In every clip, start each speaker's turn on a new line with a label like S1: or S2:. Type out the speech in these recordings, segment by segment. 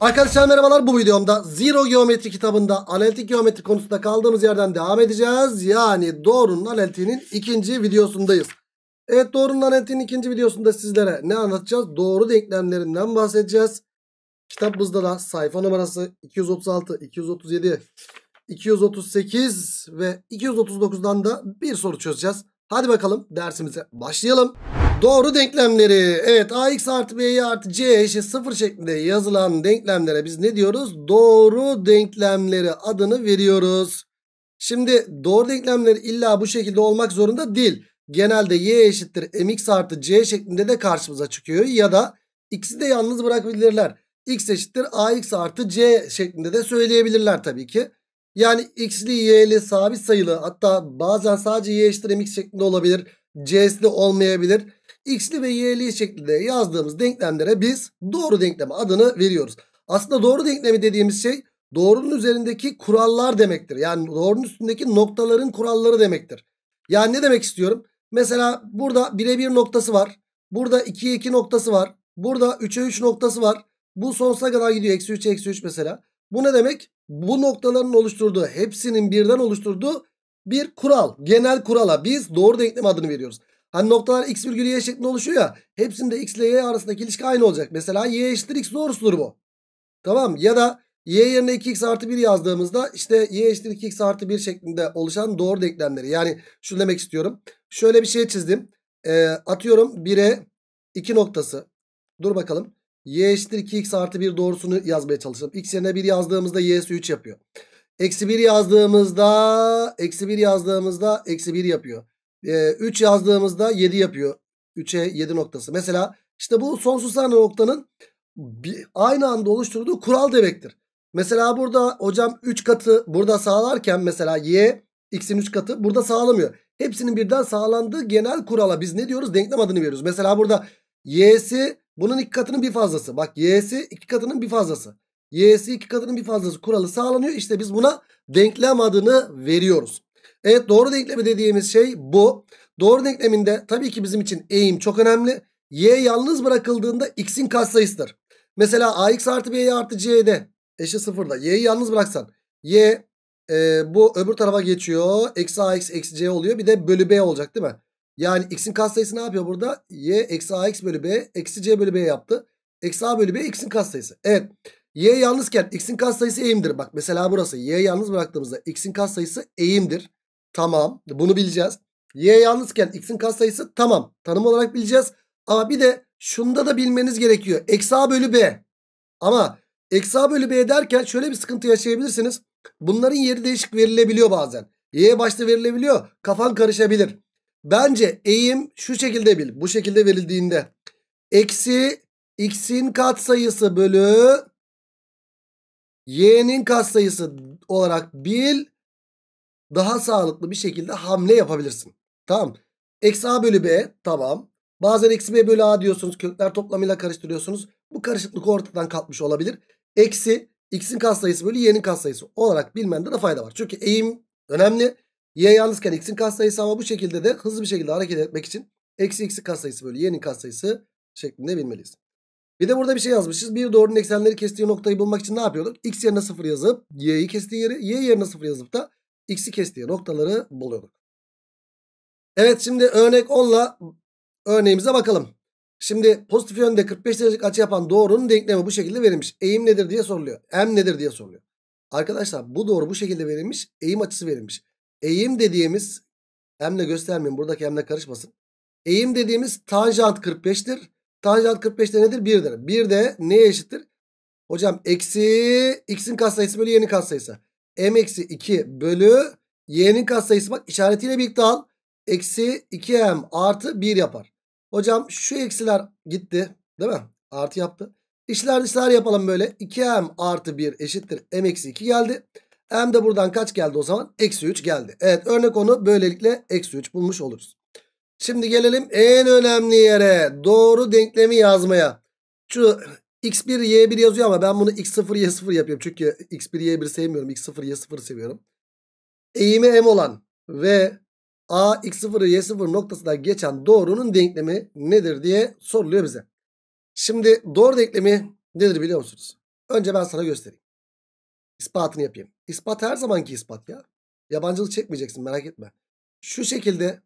S1: Arkadaşlar merhabalar bu videomda Zero Geometri kitabında analitik geometri konusunda kaldığımız yerden devam edeceğiz. Yani doğrunun analitiğinin ikinci videosundayız. Evet doğrunun analitiğinin ikinci videosunda sizlere ne anlatacağız? Doğru denklemlerinden bahsedeceğiz. Kitabımızda da sayfa numarası 236, 237, 238 ve 239'dan da bir soru çözeceğiz. Hadi bakalım dersimize başlayalım. Doğru denklemleri. Evet ax artı b'ye artı c eşit 0 şeklinde yazılan denklemlere biz ne diyoruz? Doğru denklemleri adını veriyoruz. Şimdi doğru denklemler illa bu şekilde olmak zorunda değil. Genelde y eşittir mx artı c şeklinde de karşımıza çıkıyor. Ya da x'i de yalnız bırakabilirler. x eşittir ax artı c şeklinde de söyleyebilirler tabii ki. Yani x'li y'li sabit sayılı hatta bazen sadece y eşittir mx şeklinde olabilir. c'sli olmayabilir X'li ve Y'li şeklinde yazdığımız denklemlere biz doğru denklem adını veriyoruz. Aslında doğru denklemi dediğimiz şey doğrunun üzerindeki kurallar demektir. Yani doğrunun üstündeki noktaların kuralları demektir. Yani ne demek istiyorum? Mesela burada 1'e 1 noktası var. Burada 2'ye 2 noktası var. Burada 3'e 3 noktası var. Bu sonsuza kadar gidiyor. Eksi 3'e eksi 3 mesela. Bu ne demek? Bu noktaların oluşturduğu hepsinin birden oluşturduğu bir kural. Genel kurala biz doğru denklem adını veriyoruz. Hani noktalar x virgül y şeklinde oluşuyor ya. Hepsinde x ile y arasındaki ilişki aynı olacak. Mesela y eşittir x doğrusudur bu. Tamam ya da y yerine 2x artı 1 yazdığımızda işte y eşittir 2x artı 1 şeklinde oluşan doğru denklemleri. Yani şunu demek istiyorum. Şöyle bir şey çizdim. Ee, atıyorum 1'e 2 noktası. Dur bakalım. y eşittir 2x artı 1 doğrusunu yazmaya çalışalım. x yerine 1 yazdığımızda y'si 3 yapıyor. Eksi 1 yazdığımızda eksi 1 yazdığımızda eksi 1 yapıyor e, ee, 3 yazdığımızda 7 yapıyor. 3'e 7 noktası. Mesela işte bu sonsuz tane noktanın bir, aynı anda oluşturduğu kural demektir. Mesela burada hocam 3 katı burada sağlarken mesela y x'in 3 katı burada sağlamıyor. Hepsinin birden sağlandığı genel kurala biz ne diyoruz? Denklem adını veriyoruz. Mesela burada y'si bunun 2 katının bir fazlası. Bak y'si 2 katının bir fazlası. y'si 2 katının bir fazlası kuralı sağlanıyor. İşte biz buna denklem adını veriyoruz. Evet doğru denklemi dediğimiz şey bu. Doğru denkleminde tabii ki bizim için eğim çok önemli. Y yalnız bırakıldığında x'in katsayısıdır. Mesela ax artı b artı c'de eşi sıfırda. Y'yi yalnız bıraksan y e, bu öbür tarafa geçiyor. Eksi ax eksi c oluyor. Bir de bölü b olacak değil mi? Yani x'in katsayısı ne yapıyor burada? Y eksi ax bölü b eksi c bölü b yaptı. Eksi a bölü b x'in katsayısı. Evet. Y yalnızken x'in katsayısı eğimdir. Bak mesela burası. Y yalnız bıraktığımızda x'in katsayısı eğimdir. Tamam. Bunu bileceğiz. Y yalnızken x'in katsayısı tamam. Tanım olarak bileceğiz. Ama bir de şunda da bilmeniz gerekiyor. Eksi a bölü b. Ama eksi a bölü b derken şöyle bir sıkıntı yaşayabilirsiniz. Bunların yeri değişik verilebiliyor bazen. Y başta verilebiliyor. Kafan karışabilir. Bence eğim şu şekilde bil. Bu şekilde verildiğinde. Eksi x'in katsayısı bölü y'nin katsayısı olarak bil daha sağlıklı bir şekilde hamle yapabilirsin. Tamam. Eksi A bölü B tamam. Bazen eksi B bölü A diyorsunuz. Kökler toplamıyla karıştırıyorsunuz. Bu karışıklık ortadan kalkmış olabilir. Eksi x'in katsayısı bölü y'nin katsayısı olarak bilmende de fayda var. Çünkü eğim önemli. Y yalnızken x'in katsayısı ama bu şekilde de hızlı bir şekilde hareket etmek için eksi x'in katsayısı bölü y'nin katsayısı şeklinde bilmeliyiz. Bir de burada bir şey yazmışız. Bir doğrunun eksenleri kestiği noktayı bulmak için ne yapıyorduk? X yerine 0 yazıp y'yi kestiği yeri, y yerine 0 yazıp da x'i kestiği noktaları buluyorduk. Evet şimdi örnek 10'la örneğimize bakalım. Şimdi pozitif yönde 45 derecelik açı yapan doğrunun denklemi bu şekilde verilmiş. Eğim nedir diye soruluyor. M nedir diye soruluyor. Arkadaşlar bu doğru bu şekilde verilmiş. Eğim açısı verilmiş. Eğim dediğimiz M'le göstermeyin buradaki M'le karışmasın. Eğim dediğimiz tanjant 45'tir. Tanjant 45 de nedir? 1'dir. 1 de neye eşittir? Hocam eksi x'in katsayısı bölü y'nin katsayısı m-2 eksi bölü y'nin katsayısı bak işaretiyle birlikte al. Eksi 2m artı 1 yapar. Hocam şu eksiler gitti değil mi? Artı yaptı. İşler dışlar yapalım böyle. 2m artı 1 eşittir m eksi 2 geldi. M de buradan kaç geldi o zaman? Eksi 3 geldi. Evet örnek onu böylelikle eksi 3 bulmuş oluruz. Şimdi gelelim en önemli yere doğru denklemi yazmaya. Şu X1 Y1 yazıyor ama ben bunu X0 Y0 yapıyorum. Çünkü X1 Y1 sevmiyorum. X0 Y0 seviyorum. Eğimi M olan ve A X0 Y0 noktasına geçen doğrunun denklemi nedir diye soruluyor bize. Şimdi doğru denklemi nedir biliyor musunuz? Önce ben sana göstereyim. İspatını yapayım. İspat her zamanki ispat ya. Yabancılık çekmeyeceksin merak etme. Şu şekilde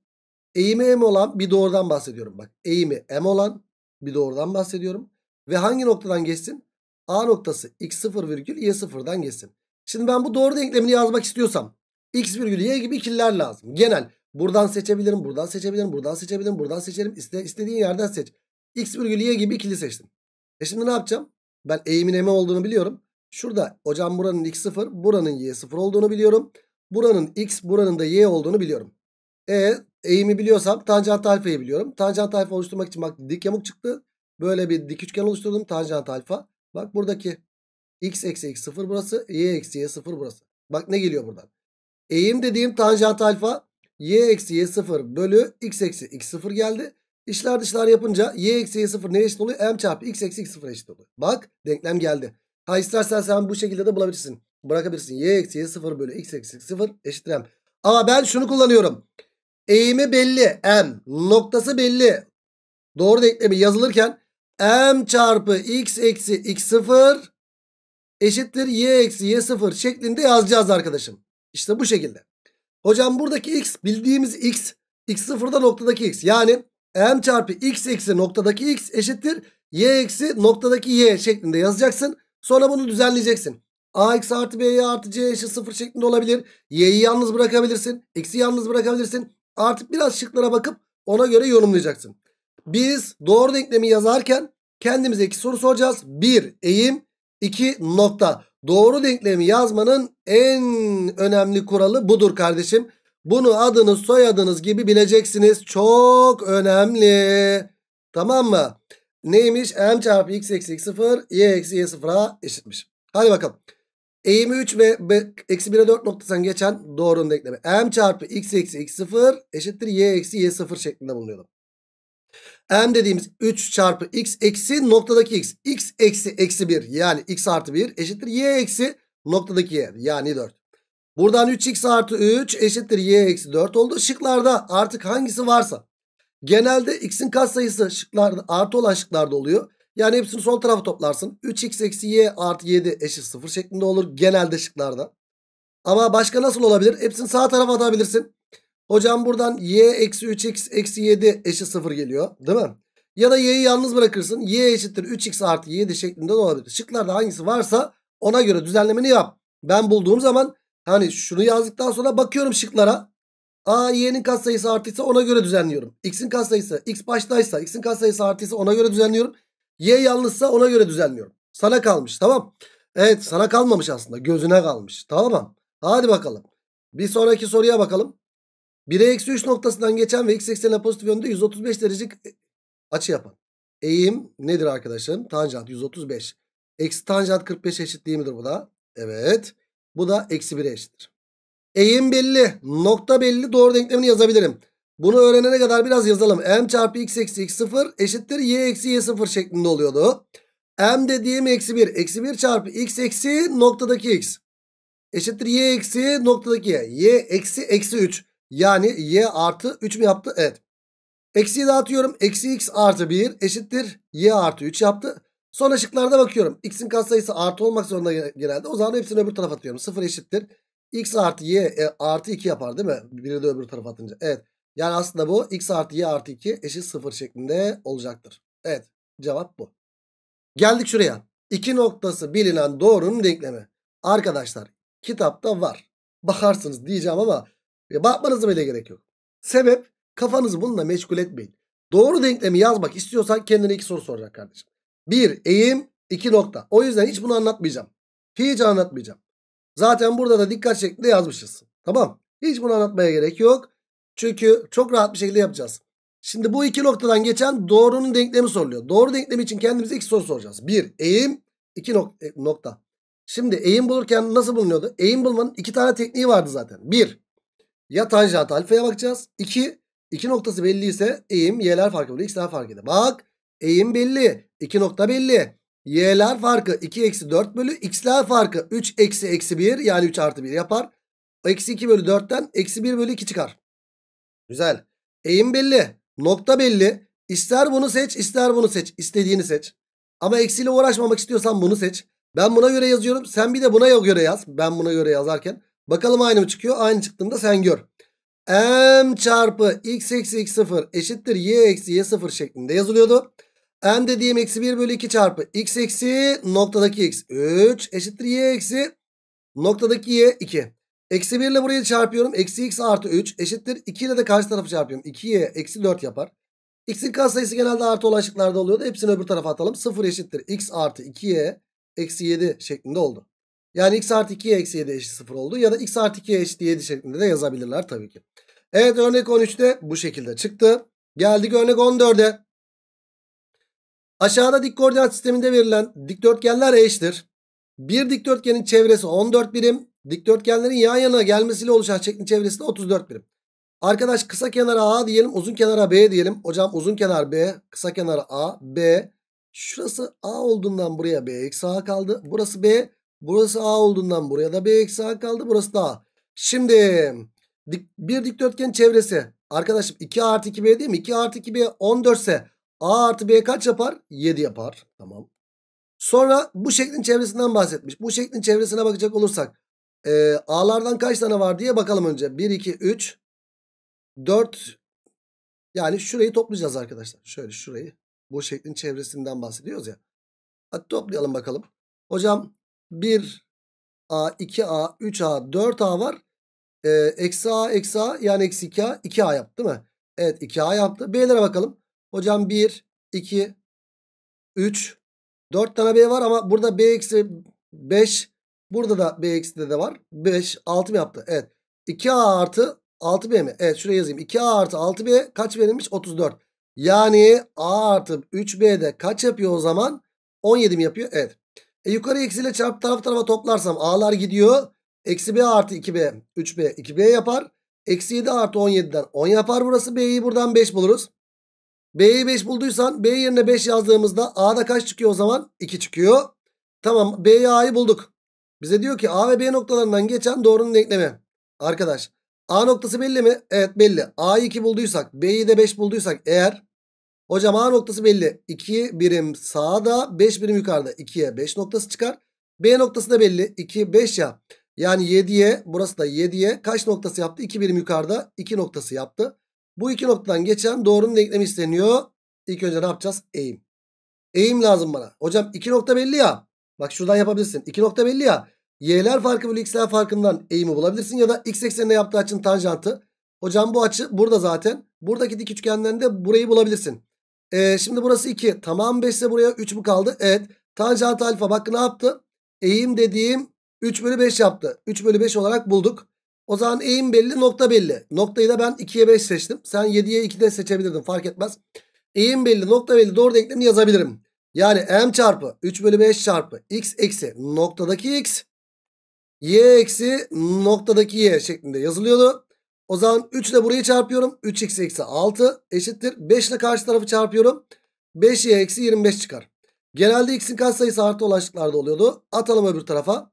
S1: eğimi M olan bir doğrudan bahsediyorum. Bak eğimi M olan bir doğrudan bahsediyorum. Ve hangi noktadan geçsin? A noktası x0 virgül y0'dan geçsin. Şimdi ben bu doğru denklemini yazmak istiyorsam x virgül y gibi ikililer lazım. Genel. Buradan seçebilirim, buradan seçebilirim, buradan seçebilirim, buradan seçerim. İste, istediğin yerden seç. x virgül y gibi ikili seçtim. E şimdi ne yapacağım? Ben eğimin m olduğunu biliyorum. Şurada hocam buranın x0, buranın y0 olduğunu biliyorum. Buranın x, buranın da y olduğunu biliyorum. E eğimi biliyorsam tanjant alfayı biliyorum. Tanjant alfa oluşturmak için bak dik yamuk çıktı. Böyle bir dik üçgen oluşturdum. Tanjant alfa. Bak buradaki x eksi x sıfır burası. Y eksi y sıfır burası. Bak ne geliyor buradan. Eğim dediğim tanjant alfa y eksi y sıfır bölü x eksi x sıfır geldi. İşler dışlar yapınca y eksi y sıfır neye eşit oluyor? M çarpı x eksi x sıfır eşit oluyor. Bak denklem geldi. Ha istersen sen bu şekilde de bulabilirsin. Bırakabilirsin. y eksi y sıfır bölü x eksi x sıfır eşittir M. Ama ben şunu kullanıyorum. Eğimi belli. M. Noktası belli. Doğru denklemi yazılırken m çarpı x eksi x sıfır eşittir y eksi y sıfır şeklinde yazacağız arkadaşım. İşte bu şekilde. Hocam buradaki x bildiğimiz x. x sıfırda noktadaki x. Yani m çarpı x eksi noktadaki x eşittir y eksi noktadaki y şeklinde yazacaksın. Sonra bunu düzenleyeceksin. ax artı b'ye artı c eşit sıfır şeklinde olabilir. y'yi yalnız bırakabilirsin. x'i yalnız bırakabilirsin. Artık biraz şıklara bakıp ona göre yorumlayacaksın. Biz doğru denklemi yazarken kendimize iki soru soracağız. Bir eğim, iki nokta. Doğru denklemi yazmanın en önemli kuralı budur kardeşim. Bunu adınız soyadınız gibi bileceksiniz. Çok önemli. Tamam mı? Neymiş? M çarpı x eksi x sıfır, y eksi y sıfıra eşitmiş. Hadi bakalım. Eğimi 3 ve eksi 1'e 4 noktasından geçen doğru denklemi. M çarpı x eksi x sıfır eşittir y eksi y sıfır şeklinde bulunuyordu. M dediğimiz 3 çarpı x eksi noktadaki x. x eksi eksi 1 yani x artı 1 eşittir y eksi noktadaki y yani 4. Buradan 3x artı 3 eşittir y eksi 4 oldu. Şıklarda artık hangisi varsa. Genelde x'in katsayısı şıklarda artı olan şıklarda oluyor. Yani hepsini sol tarafa toplarsın. 3x eksi y artı 7 eşit 0 şeklinde olur genelde şıklarda. Ama başka nasıl olabilir? Hepsini sağ tarafa atabilirsin. Hocam buradan y eksi 3x eksi 7 eşit 0 geliyor değil mi? Ya da y'yi yalnız bırakırsın. y eşittir 3x artı 7 şeklinde de olabilir. Şıklarda hangisi varsa ona göre düzenlemeni yap. Ben bulduğum zaman hani şunu yazdıktan sonra bakıyorum şıklara. A y'nin katsayısı artıysa ona göre düzenliyorum. X'in katsayısı x baştaysa x'in katsayısı artıysa ona göre düzenliyorum. Y yalnızsa ona göre düzenliyorum. Sana kalmış tamam. Evet sana kalmamış aslında gözüne kalmış tamam mı? Hadi bakalım. Bir sonraki soruya bakalım. 1'e eksi 3 noktasından geçen ve x eksenine pozitif yönde 135 derecelik e, açı yapan. Eğim nedir arkadaşım? Tanjant 135. Eksi tanjant 45 eşit değil midir bu da? Evet. Bu da eksi 1'e eşittir. Eğim belli. Nokta belli. Doğru denklemini yazabilirim. Bunu öğrenene kadar biraz yazalım. M çarpı x eksi x sıfır eşittir y eksi y sıfır şeklinde oluyordu. M dediğim eksi 1. Eksi 1 çarpı x eksi noktadaki x. Eşittir y eksi noktadaki y. y eksi eksi 3. Yani y artı 3 mü yaptı? Evet. Eksiyi dağıtıyorum. Eksi x artı 1 eşittir. Y artı 3 yaptı. Son şıklarda bakıyorum. X'in katsayısı artı olmak zorunda genelde. O zaman hepsini öbür tarafa atıyorum. 0 eşittir. X artı Y e, artı 2 yapar değil mi? Biri de öbür tarafa atınca. Evet. Yani aslında bu X artı Y artı 2 eşit 0 şeklinde olacaktır. Evet. Cevap bu. Geldik şuraya. İki noktası bilinen doğrunun denklemi. Arkadaşlar kitapta var. Bakarsınız diyeceğim ama e, bakmanıza bile gerek yok. Sebep kafanızı bununla meşgul etmeyin. Doğru denklemi yazmak istiyorsan kendine iki soru soracak kardeşim. Bir eğim iki nokta. O yüzden hiç bunu anlatmayacağım. Hiç anlatmayacağım. Zaten burada da dikkat şeklinde yazmışız. Tamam. Hiç bunu anlatmaya gerek yok. Çünkü çok rahat bir şekilde yapacağız. Şimdi bu iki noktadan geçen doğrunun denklemi soruluyor. Doğru denklemi için kendimize iki soru soracağız. Bir eğim iki nok e, nokta. Şimdi eğim bulurken nasıl bulunuyordu? Eğim bulmanın iki tane tekniği vardı zaten. Bir ya tanjant alfaya bakacağız. 2. 2 noktası belli ise eğim y'ler farkı bölü x'ler farkıydı. Bak eğim belli. 2 nokta belli. Y'ler farkı 2 eksi 4 bölü x'ler farkı 3 eksi eksi 1 yani 3 artı 1 yapar. Eksi 2 bölü 4'ten eksi 1 bölü 2 çıkar. Güzel. Eğim belli. Nokta belli. İster bunu seç ister bunu seç. istediğini seç. Ama eksiyle uğraşmamak istiyorsan bunu seç. Ben buna göre yazıyorum. Sen bir de buna göre yaz. Ben buna göre yazarken. Bakalım aynı mı çıkıyor? Aynı çıktığında sen gör. M çarpı x eksi x sıfır eşittir y eksi y sıfır şeklinde yazılıyordu. M dediğim eksi 1 bölü 2 çarpı x eksi noktadaki x 3 eşittir y eksi noktadaki y 2. Eksi 1 ile burayı çarpıyorum. Eksi x artı 3 eşittir 2 ile de karşı tarafı çarpıyorum. 2y eksi 4 yapar. X'in katsayısı genelde artı olan şıklarda oluyordu. Hepsini öbür tarafa atalım. 0 eşittir x artı 2y eksi 7 şeklinde oldu. Yani x artı 2'ye eksi 7 eşit 0 oldu. Ya da x artı 2'ye eşit 7 şeklinde de yazabilirler tabii ki. Evet örnek 13'te bu şekilde çıktı. Geldik örnek 14'e. Aşağıda dik koordinat sisteminde verilen dikdörtgenler eşittir. Bir dikdörtgenin çevresi 14 birim. Dikdörtgenlerin yan yana gelmesiyle oluşan şeklin çevresi de 34 birim. Arkadaş kısa kenara A diyelim uzun kenara B diyelim. Hocam uzun kenar B kısa kenara A B. Şurası A olduğundan buraya B eksi A kaldı. Burası B Burası A olduğundan buraya da B eksi A kaldı. Burası da A. Şimdi dik, bir dikdörtgen çevresi. Arkadaşım 2 artı 2B değil mi? 2 artı 2B 14 ise A artı B kaç yapar? 7 yapar. Tamam. Sonra bu şeklin çevresinden bahsetmiş. Bu şeklin çevresine bakacak olursak. E, A'lardan kaç tane var diye bakalım önce. 1, 2, 3, 4. Yani şurayı toplayacağız arkadaşlar. Şöyle şurayı. Bu şeklin çevresinden bahsediyoruz ya. Hadi toplayalım bakalım. Hocam 1A, 2A, 3A, 4A var. Ee, eksi A, eksi A yani eksi 2A, 2A yaptı değil mi? Evet 2A yaptı. B'lere bakalım. Hocam 1, 2, 3, 4 tane B var ama burada B eksi 5, burada da B eksi de, de var. 5, 6 mı yaptı? Evet. 2A artı 6B mi? Evet şuraya yazayım. 2A artı 6B kaç verilmiş? 34. Yani A artı 3B'de kaç yapıyor o zaman? 17 mi yapıyor? Evet. E yukarı eksiyle çarp taraf tarafa toplarsam a'lar gidiyor. Eksi b artı 2b 3b 2b yapar. Eksi 7 artı 17'den 10 yapar burası. B'yi buradan 5 buluruz. B'yi 5 bulduysan B yerine 5 yazdığımızda A'da kaç çıkıyor o zaman? 2 çıkıyor. Tamam B'yi A'yı bulduk. Bize diyor ki A ve B noktalarından geçen doğrunun denklemi. Arkadaş A noktası belli mi? Evet belli. A'yı 2 bulduysak B'yi de 5 bulduysak eğer Hocam A noktası belli. 2 birim sağda 5 birim yukarıda. 2'ye 5 noktası çıkar. B noktası da belli. 2, 5 ya. Yani 7'ye burası da 7'ye kaç noktası yaptı? 2 birim yukarıda 2 noktası yaptı. Bu iki noktadan geçen doğrunun denklemi isteniyor. İlk önce ne yapacağız? Eğim. Eğim lazım bana. Hocam 2 nokta belli ya. Bak şuradan yapabilirsin. 2 nokta belli ya. Y'ler farkı bölü x'ler farkından eğimi bulabilirsin. Ya da x eksenine yaptığı açının tanjantı. Hocam bu açı burada zaten. Buradaki dik üçgenden de burayı bulabilirsin. E, şimdi burası 2. Tamam 5 ise buraya 3 mü kaldı? Evet. Tanjant alfa bak ne yaptı? Eğim dediğim 3 bölü 5 yaptı. 3 bölü 5 olarak bulduk. O zaman eğim belli nokta belli. Noktayı da ben 2'ye 5 seçtim. Sen 7'ye 2 de seçebilirdin fark etmez. Eğim belli nokta belli doğru denklemi yazabilirim. Yani m çarpı 3 bölü 5 çarpı x eksi noktadaki x y eksi noktadaki y şeklinde yazılıyordu. O zaman 3 ile burayı çarpıyorum. 3x eksi 6 eşittir. 5 ile karşı tarafı çarpıyorum. 5y eksi 25 çıkar. Genelde x'in katsayısı artı olan şıklarda oluyordu. Atalım öbür tarafa.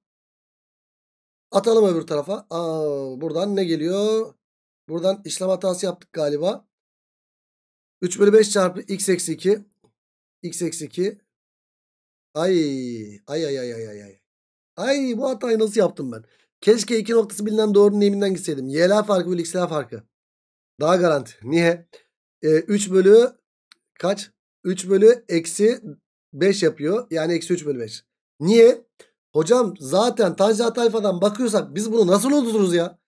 S1: Atalım öbür tarafa. Aa, buradan ne geliyor? Buradan işlem hatası yaptık galiba. 3 bölü 5 çarpı x eksi 2. x eksi 2. Ay ay ay ay ay ay. Ay bu hatayı nasıl yaptım ben? Keşke iki noktası bilinen doğrunun eğiminden gitseydim. Y'la farkı bölü x'la farkı. Daha garanti. Niye? E, 3 bölü kaç? 3 bölü eksi 5 yapıyor. Yani eksi 3 bölü 5. Niye? Hocam zaten tanjant alfadan bakıyorsak biz bunu nasıl unuturuz ya?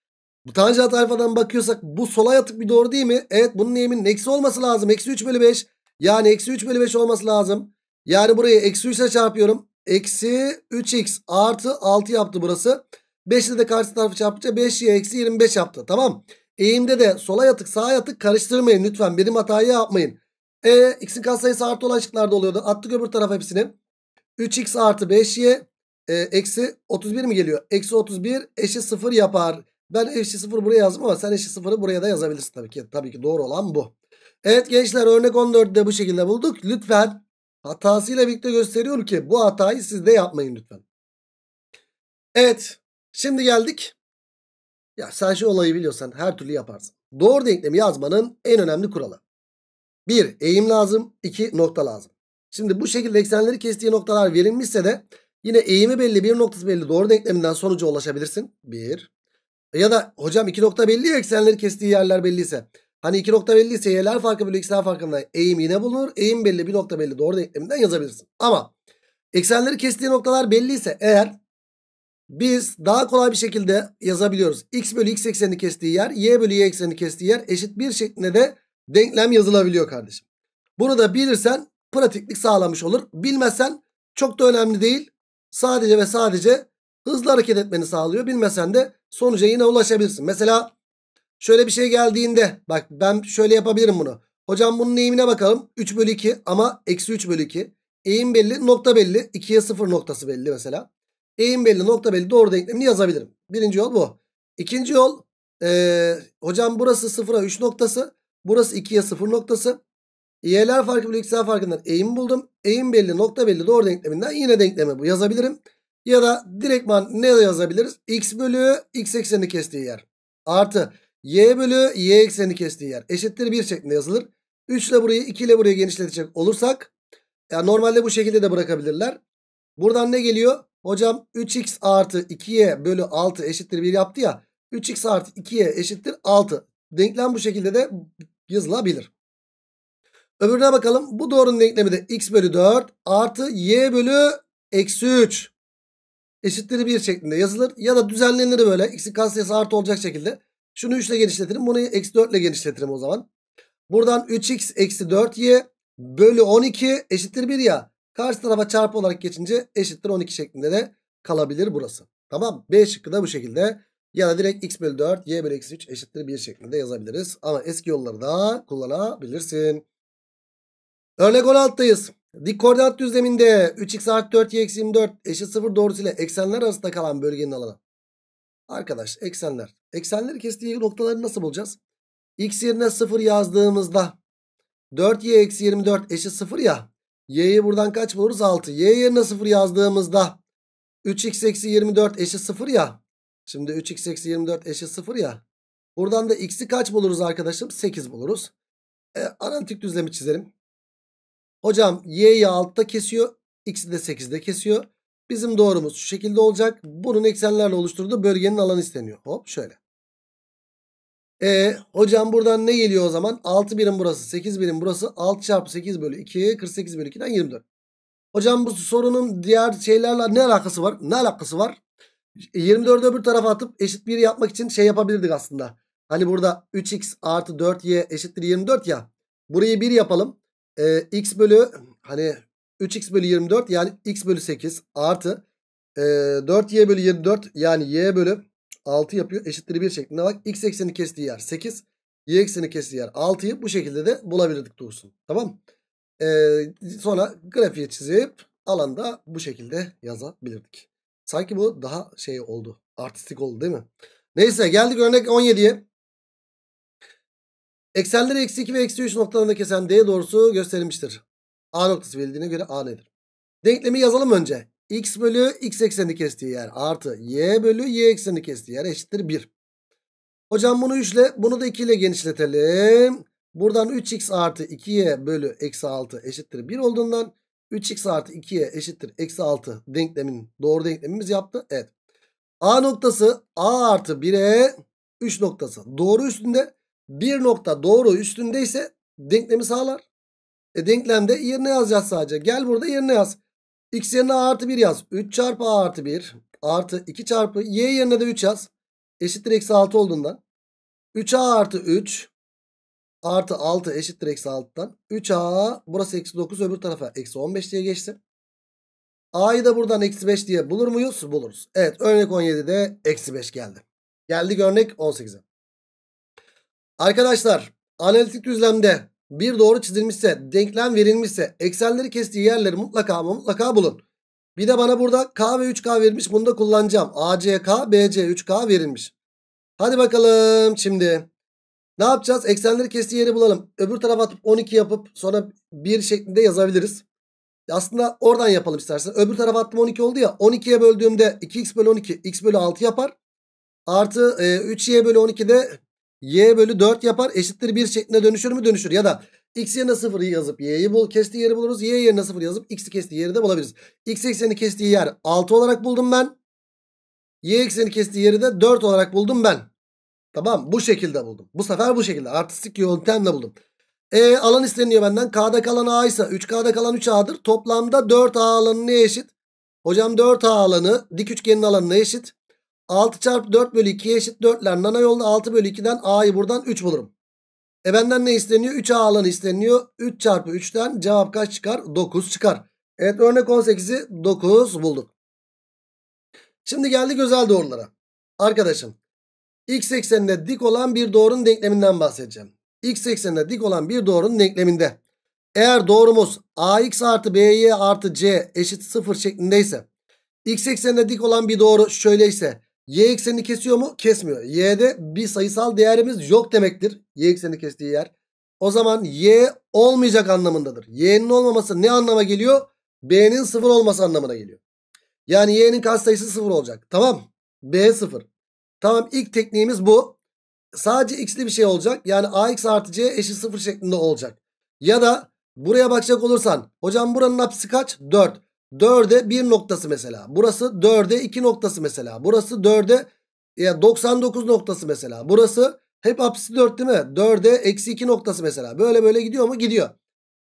S1: Bu tanjant alfadan bakıyorsak bu sola yatık bir doğru değil mi? Evet bunun eğiminin eksi olması lazım. Eksi 3 bölü 5. Yani eksi 3 bölü 5 olması lazım. Yani burayı eksi 3 ile çarpıyorum. Eksi 3x artı 6 yaptı burası. Burası. 5 ile de karşı tarafı çarpınca 5y eksi 25 yaptı. Tamam. Eğimde de sola yatık sağa yatık karıştırmayın lütfen. Benim hatayı yapmayın. E x'in katsayısı artı olan şıklarda oluyordu. Attık öbür taraf hepsini. 3x artı 5y e, eksi 31 mi geliyor? Eksi 31 eşi 0 yapar. Ben eşi 0 buraya yazdım ama sen eşi 0'ı buraya da yazabilirsin tabii ki. Tabii ki doğru olan bu. Evet gençler örnek 14'ü de bu şekilde bulduk. Lütfen hatasıyla birlikte gösteriyorum ki bu hatayı siz de yapmayın lütfen. Evet Şimdi geldik. Ya sen şu olayı biliyorsan her türlü yaparsın. Doğru denklemi yazmanın en önemli kuralı. Bir eğim lazım. iki nokta lazım. Şimdi bu şekilde eksenleri kestiği noktalar verilmişse de yine eğimi belli bir noktası belli doğru denkleminden sonuca ulaşabilirsin. Bir. E, ya da hocam iki nokta belli ya eksenleri kestiği yerler belliyse. Hani iki nokta belliyse y'ler farkı bölü x'ler farkında. eğim yine bulunur. Eğim belli bir nokta belli doğru denkleminden yazabilirsin. Ama eksenleri kestiği noktalar belliyse eğer biz daha kolay bir şekilde yazabiliyoruz. X bölü X ekseni kestiği yer Y bölü Y ekseni kestiği yer eşit bir şeklinde de denklem yazılabiliyor kardeşim. Bunu da bilirsen pratiklik sağlamış olur. Bilmezsen çok da önemli değil. Sadece ve sadece hızlı hareket etmeni sağlıyor. Bilmesen de sonuca yine ulaşabilirsin. Mesela şöyle bir şey geldiğinde bak ben şöyle yapabilirim bunu. Hocam bunun eğimine bakalım. 3 bölü 2 ama eksi 3 bölü 2. Eğim belli nokta belli. 2'ye 0 noktası belli mesela. Eğim belli nokta belli doğru denklemini yazabilirim. Birinci yol bu. İkinci yol ee, hocam burası 0'a 3 noktası. Burası 2'ye 0 noktası. Y'ler farkı bölü x'ler farkından eğim buldum. Eğim belli nokta belli doğru denkleminden yine denklemi bu yazabilirim. Ya da direktman ne yazabiliriz? X bölü x eksenini kestiği yer. Artı y bölü y eksenini kestiği yer. Eşittir 1 şeklinde yazılır. 3 ile burayı 2 ile burayı genişletecek olursak. Ya normalde bu şekilde de bırakabilirler. Buradan ne geliyor? Hocam 3x artı 2y bölü 6 eşittir 1 yaptı ya. 3x artı 2y eşittir 6. Denklem bu şekilde de yazılabilir. Öbürüne bakalım. Bu doğrunun denklemi de x bölü 4 artı y bölü eksi 3 eşittir 1 şeklinde yazılır. Ya da düzenlenir böyle. X'in katsayısı artı olacak şekilde. Şunu 3 ile genişletirim. Bunu eksi 4 ile genişletirim o zaman. Buradan 3x eksi 4y bölü 12 eşittir 1 ya. Karşı tarafa çarpı olarak geçince eşittir 12 şeklinde de kalabilir burası. Tamam. B şıkkı da bu şekilde. Ya da direkt x bölü 4 y bölü eksi 3 eşittir 1 şeklinde yazabiliriz. Ama eski yolları da kullanabilirsin. Örnek 16'dayız. Dik koordinat düzleminde 3x artı 4 y eksi 24 eşit 0 doğrusuyla eksenler arasında kalan bölgenin alanı. Arkadaş eksenler. Eksenleri kestiği noktaları nasıl bulacağız? x yerine 0 yazdığımızda 4y eksi 24 eşit 0 ya. Y'yi buradan kaç buluruz? 6. Y yerine 0 yazdığımızda 3x eksi 24 eşi 0 ya. Şimdi 3x eksi 24 eşi 0 ya. Buradan da x'i kaç buluruz arkadaşım? 8 buluruz. E, analitik düzlemi çizelim. Hocam y'yi altta kesiyor. X'i de 8'de kesiyor. Bizim doğrumuz şu şekilde olacak. Bunun eksenlerle oluşturduğu bölgenin alanı isteniyor. Hop şöyle. E hocam buradan ne geliyor o zaman? 6 birim burası 8 birim burası 6 çarpı 8 bölü 2 48 bölü 2'den 24. Hocam bu sorunun diğer şeylerle ne alakası var? Ne alakası var? 24'ü öbür tarafa atıp eşit 1 yapmak için şey yapabilirdik aslında. Hani burada 3x artı 4y eşittir 24 ya. Burayı 1 yapalım. Ee, x bölü hani 3x bölü 24 yani x bölü 8 artı e, 4y bölü 24 yani y bölü 6 yapıyor. Eşittir 1 şeklinde bak. X ekseni kestiği yer 8. Y ekseni kestiği yer 6'yı bu şekilde de bulabilirdik doğrusun. Tamam. Ee, sonra grafiği çizip alanda bu şekilde yazabilirdik. Sanki bu daha şey oldu. Artistik oldu değil mi? Neyse geldik örnek 17'ye. Eksenleri eksi 2 ve eksi 3 noktalarında kesen D doğrusu gösterilmiştir. A noktası bildiğine göre A nedir? Denklemi yazalım önce x bölü x ekseni kestiği yer artı y bölü y ekseni kestiği yer eşittir 1. Hocam bunu 3 ile bunu da 2 ile genişletelim. Buradan 3x artı 2y bölü eksi 6 eşittir 1 olduğundan 3x artı 2y eşittir eksi 6 denklemin doğru denklemimiz yaptı. Evet. A noktası A artı 1'e 3 noktası doğru üstünde 1 nokta doğru üstünde ise denklemi sağlar. E denklemde yerine yazacağız sadece. Gel burada yerine yaz. X yerine A artı 1 yaz. 3 çarpı A artı 1 artı 2 çarpı Y yerine de 3 yaz. Eşittir eksi 6 olduğundan. 3A artı 3 artı 6 eşittir eksi 6'dan. 3A burası eksi 9 öbür tarafa eksi 15 diye geçti. A'yı da buradan eksi 5 diye bulur muyuz? Buluruz. Evet örnek 17'de eksi 5 geldi. Geldik örnek 18'e. Arkadaşlar analitik düzlemde bir doğru çizilmişse, denklem verilmişse eksenleri kestiği yerleri mutlaka ama mutlaka bulun. Bir de bana burada K ve 3K verilmiş. Bunu da kullanacağım. ACK, BC 3K verilmiş. Hadi bakalım şimdi. Ne yapacağız? Eksenleri kestiği yeri bulalım. Öbür tarafa atıp 12 yapıp sonra 1 şeklinde yazabiliriz. Aslında oradan yapalım istersen. Öbür tarafa attım 12 oldu ya. 12'ye böldüğümde 2x bölü 12 x bölü 6 yapar. Artı e, 3y bölü 12 de y bölü 4 yapar eşittir 1 şeklinde dönüşür mü dönüşür. Ya da x yerine 0 yazıp y'yi bul kestiği yeri buluruz. y yerine 0 yazıp x'i kestiği yeri de bulabiliriz. x ekseni kestiği yer 6 olarak buldum ben. y ekseni kestiği yeri de 4 olarak buldum ben. Tamam bu şekilde buldum. Bu sefer bu şekilde artistik yöntemle buldum. E alan isteniyor benden. K'da kalan A ise 3K'da kalan 3A'dır. Toplamda 4A alanı neye eşit? Hocam 4A alanı dik üçgenin alanına eşit. 6 çarpı 4 bölü 2'ye eşit 4 4'ler. Nana yolda 6 bölü 2'den a'yı buradan 3 bulurum. E benden ne isteniyor? 3 a alanı isteniyor. 3 çarpı 3'ten cevap kaç çıkar? 9 çıkar. Evet örnek 18'i 9 bulduk. Şimdi geldik özel doğrulara. Arkadaşım x eksenine dik olan bir doğrunun denkleminden bahsedeceğim. x eksenine dik olan bir doğrunun denkleminde eğer doğrumuz ax artı by artı c eşit 0 şeklindeyse x eksenine dik olan bir doğru şöyleyse Y eksenini kesiyor mu? Kesmiyor. Y'de bir sayısal değerimiz yok demektir. Y eksenini kestiği yer. O zaman Y olmayacak anlamındadır. Y'nin olmaması ne anlama geliyor? B'nin sıfır olması anlamına geliyor. Yani Y'nin katsayısı sıfır olacak. Tamam. B sıfır. Tamam ilk tekniğimiz bu. Sadece x'li bir şey olacak. Yani ax artı c eşit sıfır şeklinde olacak. Ya da buraya bakacak olursan. Hocam buranın apsisi kaç? 4. 4'e 1 noktası mesela. Burası 4'e 2 noktası mesela. Burası 4'e ya 99 noktası mesela. Burası hep apsisi 4 değil mi? 4'e eksi 2 noktası mesela. Böyle böyle gidiyor mu? Gidiyor.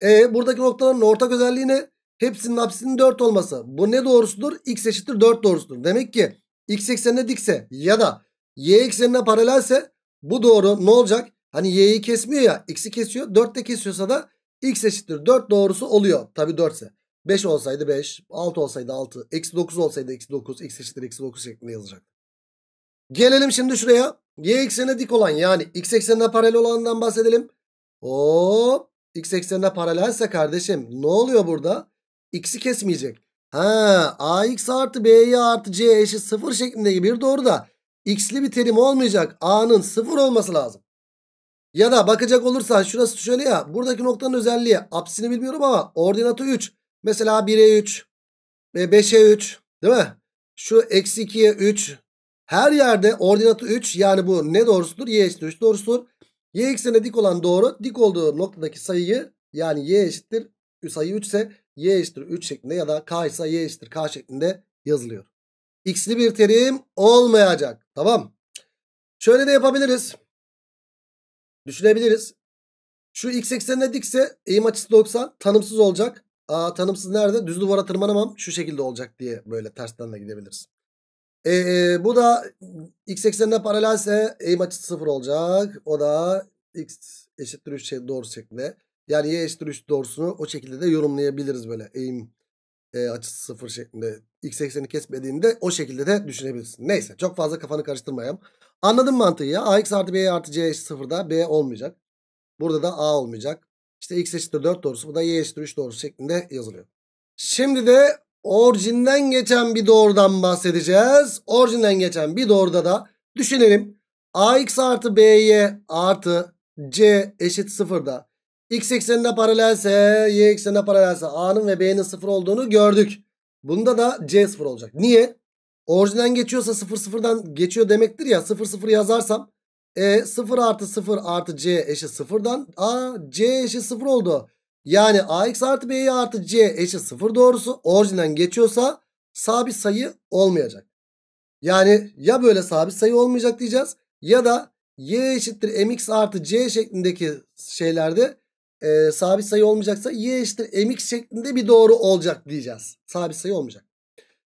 S1: E buradaki noktaların ortak özelliği ne? Hepsinin apsisinin 4 olması. Bu ne doğrusudur? X eşittir 4 doğrusudur. Demek ki X eksenine dikse ya da Y eksenine paralelse bu doğru ne olacak? Hani Y'yi kesmiyor ya X'i kesiyor. 4 de kesiyorsa da X eşittir 4 doğrusu oluyor. Tabi 4 ise. 5 olsaydı 5, 6 olsaydı 6, eksi 9 olsaydı eksi 9, x eşittir eksi 9 şeklinde yazacak. Gelelim şimdi şuraya. Y eksenine dik olan yani x eksenine paralel olandan bahsedelim. Hop. X eksenine paralelse kardeşim ne oluyor burada? X'i kesmeyecek. Ha, ax artı by artı c eşit 0 şeklindeki bir doğru da x'li bir terim olmayacak. a'nın 0 olması lazım. Ya da bakacak olursan şurası şöyle ya. Buradaki noktanın özelliği apsini bilmiyorum ama ordinatı 3. Mesela 1'e 3, ve 5'e 3 değil mi? Şu eksi 2'ye 3. Her yerde ordinatı 3 yani bu ne doğrusudur? Y eşittir 3 doğrusudur. Y eksenine dik olan doğru dik olduğu noktadaki sayıyı yani y eşittir sayı 3 ise y eşittir 3 şeklinde ya da k ise y eşittir k şeklinde yazılıyor. X'li bir terim olmayacak. Tamam. Şöyle de yapabiliriz. Düşünebiliriz. Şu x eksenine dikse eğim açısı 90 tanımsız olacak. A tanımsız nerede? Düz duvara tırmanamam. Şu şekilde olacak diye böyle tersten de gidebiliriz. E, e bu da x eksenine paralelse eğim açısı 0 olacak. O da x eşittir 3 şey doğru şeklinde. Yani y eşittir 3 doğrusunu o şekilde de yorumlayabiliriz böyle eğim e, açısı 0 şeklinde. X ekseni kesmediğinde o şekilde de düşünebilirsin. Neyse çok fazla kafanı karıştırmayayım. Anladın mantığı ya. AX artı B artı C eşittir 0'da B olmayacak. Burada da A olmayacak. İşte x eşittir 4 doğrusu bu da y eşittir 3 doğrusu şeklinde yazılıyor. Şimdi de orijinden geçen bir doğrudan bahsedeceğiz. Orijinden geçen bir doğruda da düşünelim. ax artı by artı c eşit 0'da. x eksenine paralelse y eksenine paralelse a'nın ve b'nin 0 olduğunu gördük. Bunda da c sıfır olacak. Niye? Orijinden geçiyorsa 0-0'dan geçiyor demektir ya 0-0 yazarsam e 0 artı 0 artı c eşit 0'dan a c eşit 0 oldu. Yani ax artı b'ye artı c eşit 0 doğrusu orijinden geçiyorsa sabit sayı olmayacak. Yani ya böyle sabit sayı olmayacak diyeceğiz ya da y eşittir mx artı c şeklindeki şeylerde e, sabit sayı olmayacaksa y eşittir mx şeklinde bir doğru olacak diyeceğiz. Sabit sayı olmayacak.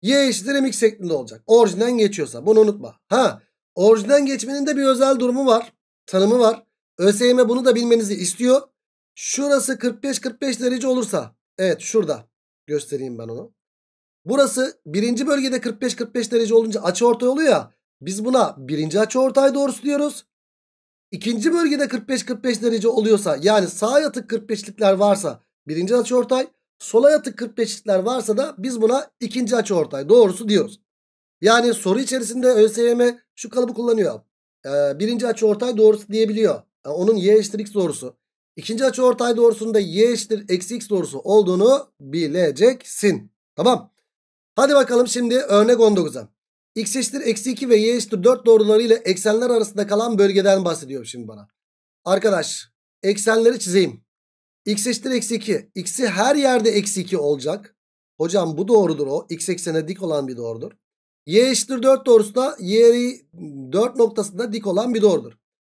S1: y eşittir mx şeklinde olacak. Orijinden geçiyorsa bunu unutma. Ha Orijinden geçmenin de bir özel durumu var. Tanımı var. ÖSYM bunu da bilmenizi istiyor. Şurası 45-45 derece olursa. Evet şurada. Göstereyim ben onu. Burası birinci bölgede 45-45 derece olunca açı ortay oluyor ya. Biz buna birinci açı ortay doğrusu diyoruz. İkinci bölgede 45-45 derece oluyorsa yani sağ yatık 45'likler varsa birinci açı ortay. Sola yatık 45'likler varsa da biz buna ikinci açı ortay doğrusu diyoruz. Yani soru içerisinde ÖSYM şu kalıbı kullanıyor. Ee, birinci açı ortay doğrusu diyebiliyor. Yani ee, onun y eşittir x doğrusu. İkinci açı ortay doğrusunda y eşittir eksi x doğrusu olduğunu bileceksin. Tamam. Hadi bakalım şimdi örnek 19'a. x eşittir eksi 2 ve y eşittir 4 doğrularıyla eksenler arasında kalan bölgeden bahsediyor şimdi bana. Arkadaş eksenleri çizeyim. x eşittir eksi 2. x'i her yerde eksi 2 olacak. Hocam bu doğrudur o. x eksene dik olan bir doğrudur. Y eşittir 4 doğrusu da yeri 4 noktasında dik olan bir doğrudur.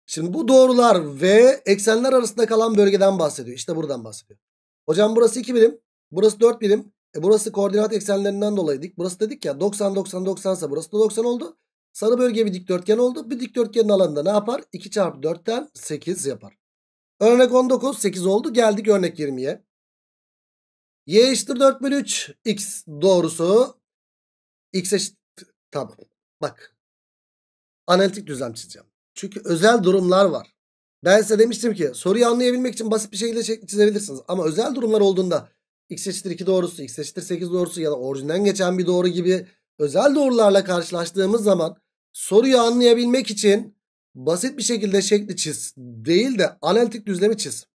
S1: Şimdi bu doğrular ve eksenler arasında kalan bölgeden bahsediyor. İşte buradan bahsediyor. Hocam burası 2 birim. Burası 4 birim. E burası koordinat eksenlerinden dolayı dik. Burası dedik ya 90 90 90 ise burası da 90 oldu. Sarı bölge bir dikdörtgen oldu. Bir dikdörtgenin alanında ne yapar? 2 çarpı 4'ten 8 yapar. Örnek 19 8 oldu. Geldik örnek 20'ye. Y eşittir 4 bölü 3 x doğrusu x eşit Tamam. Bak. Analitik düzlem çizeceğim. Çünkü özel durumlar var. Ben size demiştim ki soruyu anlayabilmek için basit bir şekilde çizebilirsiniz. Ama özel durumlar olduğunda x eşittir 2 doğrusu, x eşittir 8 doğrusu ya da orijinden geçen bir doğru gibi özel doğrularla karşılaştığımız zaman soruyu anlayabilmek için basit bir şekilde şekli çiz değil de analitik düzlemi çiz.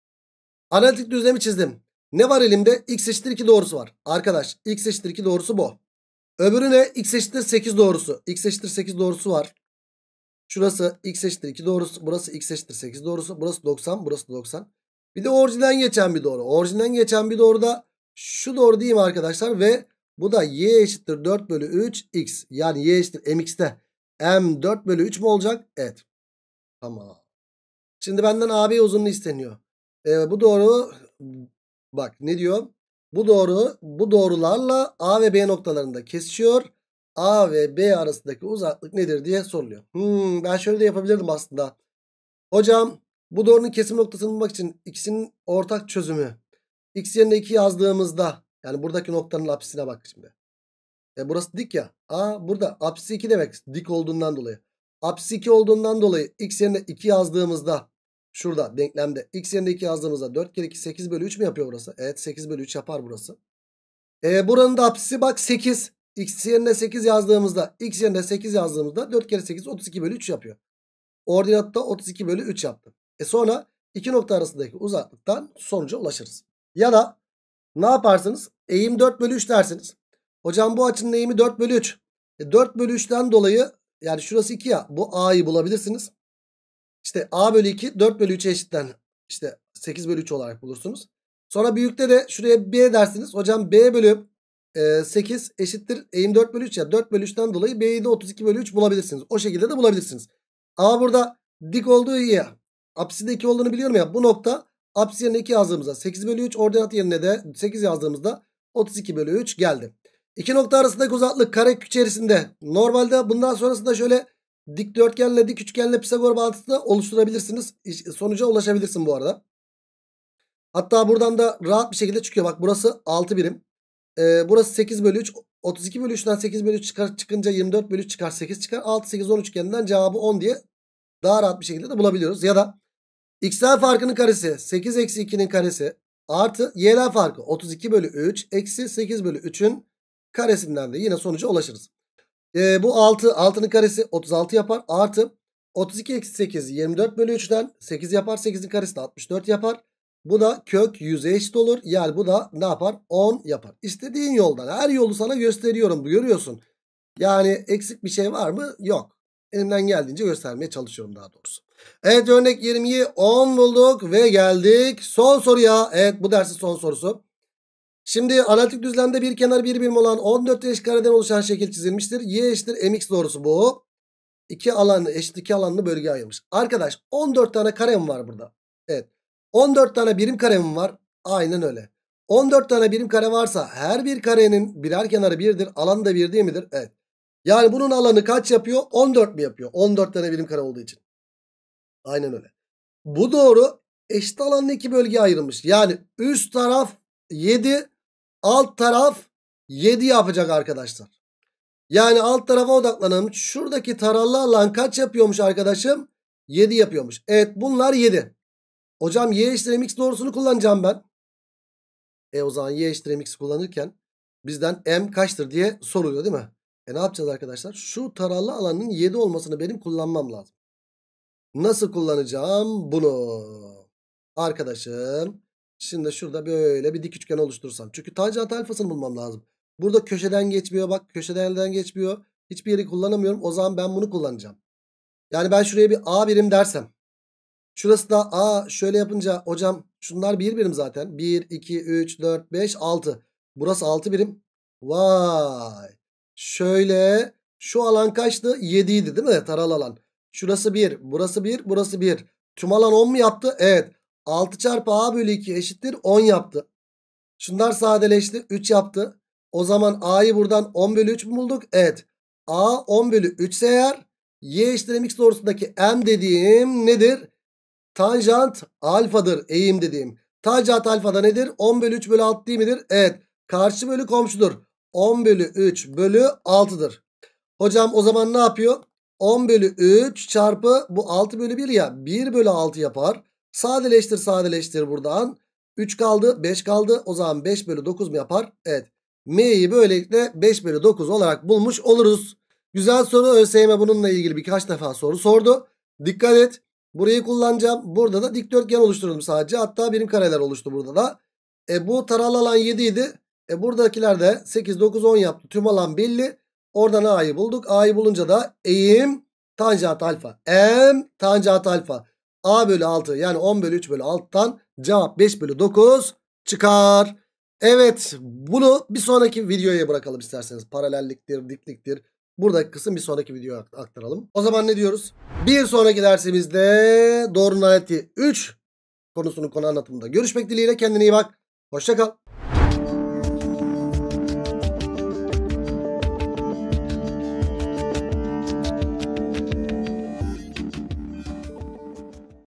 S1: Analitik düzlemi çizdim. Ne var elimde? x eşittir 2 doğrusu var. Arkadaş x eşittir 2 doğrusu bu. Öbürü ne? X eşittir 8 doğrusu. X eşittir 8 doğrusu var. Şurası x eşittir 2 doğrusu. Burası x eşittir 8 doğrusu. Burası 90. Burası 90. Bir de orijinden geçen bir doğru. Orijinden geçen bir doğru da şu doğru diyeyim arkadaşlar. Ve bu da y eşittir 4 bölü 3 x. Yani y eşittir mx'te. m 4 bölü 3 mü olacak? Evet. Tamam. Şimdi benden AB uzunluğu isteniyor. Ee, bu doğru. Bak ne diyor? Bu doğru bu doğrularla A ve B noktalarında kesişiyor. A ve B arasındaki uzaklık nedir diye soruluyor. Hmm, ben şöyle de yapabilirdim aslında. Hocam bu doğrunun kesim noktasını bulmak için ikisinin ortak çözümü. X yerine 2 yazdığımızda yani buradaki noktanın apsisine bak şimdi. E burası dik ya. A, burada apsisi 2 demek dik olduğundan dolayı. Apsisi 2 olduğundan dolayı x yerine 2 yazdığımızda Şurada denklemde x yerine 2 yazdığımızda 4 kere 2 8 bölü 3 mü yapıyor burası? Evet 8 bölü 3 yapar burası. E, buranın da apsisi bak 8. X yerine 8 yazdığımızda x yerine 8 yazdığımızda 4 kere 8 32 bölü 3 yapıyor. Ordinatta 32 bölü 3 yaptı. E sonra iki nokta arasındaki uzaklıktan sonuca ulaşırız. Ya da ne yaparsınız? Eğim 4 bölü 3 dersiniz. Hocam bu açının eğimi 4 bölü 3. E 4 bölü 3'ten dolayı yani şurası 2 ya bu a'yı bulabilirsiniz. İşte a bölü 2 4 bölü 3 eşitten işte 8 bölü 3 olarak bulursunuz. Sonra büyükte de şuraya b e dersiniz. Hocam b bölü 8 e, eşittir eğim 4 bölü 3 ya 4 bölü 3'ten dolayı b'yi de 32 bölü 3 bulabilirsiniz. O şekilde de bulabilirsiniz. A burada dik olduğu ya apside 2 olduğunu biliyorum ya bu nokta apsi yerine 2 yazdığımızda 8 bölü 3 ordinat yerine de 8 yazdığımızda 32 bölü 3 geldi. İki nokta arasındaki uzaklık kare içerisinde normalde bundan sonrasında şöyle dikdörtgenle dik üçgenle Pisagor bağıntısı oluşturabilirsiniz. Sonuca ulaşabilirsin bu arada. Hatta buradan da rahat bir şekilde çıkıyor. Bak burası 6 birim. Ee, burası 8 bölü 3. 32 bölü 3'ten 8 bölü 3 çıkar, çıkınca 24 bölü 3 çıkar 8 çıkar. 6, 8, 10 üçgeninden cevabı 10 diye daha rahat bir şekilde de bulabiliyoruz. Ya da x'ler farkının karesi 8 eksi 2'nin karesi artı y'ler farkı 32 bölü 3 eksi 8 bölü 3'ün karesinden de yine sonuca ulaşırız. E, bu 6. 6'nın karesi 36 yapar. Artı 32 eksi 8 24 bölü 3'ten 8 yapar. 8'in karesi de 64 yapar. Bu da kök 100'e eşit olur. Yani bu da ne yapar? 10 yapar. İstediğin yoldan her yolu sana gösteriyorum. Görüyorsun. Yani eksik bir şey var mı? Yok. Elimden geldiğince göstermeye çalışıyorum daha doğrusu. Evet örnek 20'yi 10 bulduk ve geldik son soruya. Evet bu dersin son sorusu. Şimdi analitik düzlemde bir kenar bir birim olan 14 eş kareden oluşan şekil çizilmiştir. Y eşittir mx doğrusu bu. İki alanı eşit iki alanlı bölge ayrılmış. Arkadaş 14 tane karem var burada. Evet. 14 tane birim karem var. Aynen öyle. 14 tane birim kare varsa her bir karenin birer kenarı birdir. Alanı da bir değil midir? Evet. Yani bunun alanı kaç yapıyor? 14 mi yapıyor? 14 tane birim kare olduğu için. Aynen öyle. Bu doğru. Eşit alanlı iki bölge ayrılmış. Yani üst taraf 7 Alt taraf 7 yapacak arkadaşlar. Yani alt tarafa odaklanalım. Şuradaki taralı alan kaç yapıyormuş arkadaşım? 7 yapıyormuş. Evet bunlar 7. Hocam y eşittir mx doğrusunu kullanacağım ben. E o zaman y eşittir mx kullanırken bizden m kaçtır diye soruluyor değil mi? E ne yapacağız arkadaşlar? Şu taralı alanın 7 olmasını benim kullanmam lazım. Nasıl kullanacağım bunu? Arkadaşım Şimdi şurada böyle bir dik üçgen oluştursam. Çünkü tanjant alfasını bulmam lazım. Burada köşeden geçmiyor bak. Köşeden elden geçmiyor. Hiçbir yeri kullanamıyorum. O zaman ben bunu kullanacağım. Yani ben şuraya bir A birim dersem. Şurası da A şöyle yapınca hocam şunlar bir birim zaten. 1, 2, 3, 4, 5, 6. Burası 6 birim. Vay. Şöyle şu alan kaçtı? 7 idi değil mi? Taralı alan. Şurası 1, burası 1, burası 1. Tüm alan 10 mu yaptı? Evet. 6 çarpı a bölü 2 eşittir 10 yaptı. Şunlar sadeleşti 3 yaptı. O zaman a'yı buradan 10 bölü 3 mü bulduk? Evet. a 10 bölü 3 ise eğer y eşittir mx doğrusundaki m dediğim nedir? Tanjant alfadır eğim dediğim. Tanjant alfada nedir? 10 bölü 3 bölü 6 değil midir? Evet. Karşı bölü komşudur. 10 bölü 3 bölü 6'dır. Hocam o zaman ne yapıyor? 10 bölü 3 çarpı bu 6 bölü 1 ya 1 bölü 6 yapar. Sadeleştir sadeleştir buradan. 3 kaldı 5 kaldı. O zaman 5 bölü 9 mu yapar? Evet. M'yi böylelikle 5 bölü 9 olarak bulmuş oluruz. Güzel soru ÖSYM bununla ilgili birkaç defa soru sordu. Dikkat et. Burayı kullanacağım. Burada da dikdörtgen oluşturdum sadece. Hatta birim kareler oluştu burada da. E bu taralı alan 7 idi. E buradakiler de 8, 9, 10 yaptı. Tüm alan belli. Oradan A'yı bulduk. A'yı bulunca da eğim tanjant alfa. M tanjant alfa. A bölü 6 yani 10 bölü 3 bölü 6'tan cevap 5 bölü 9 çıkar. Evet bunu bir sonraki videoya bırakalım isterseniz. Paralelliktir, dikliktir. Buradaki kısım bir sonraki videoya aktaralım. O zaman ne diyoruz? Bir sonraki dersimizde doğru naneti 3 konusunun konu anlatımında görüşmek dileğiyle. Kendine iyi bak. Hoşçakal.